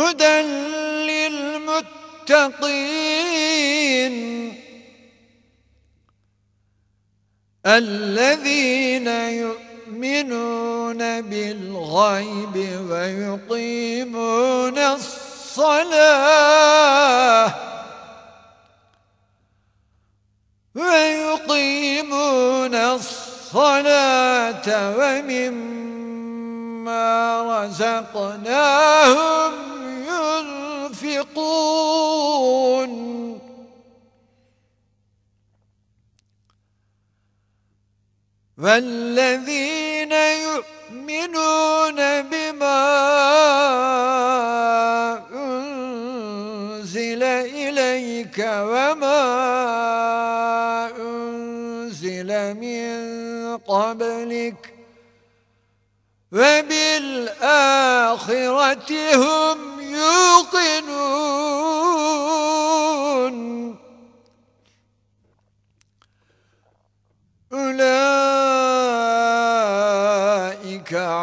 هدى للمتقين الذين يؤمنون بالغيب ويقيمون الصلاة ويقيمون الصلاة ومما رزقناهم والذين يؤمنون بما أنزل إليك وما أنزل من قبلك وبالآخرة هم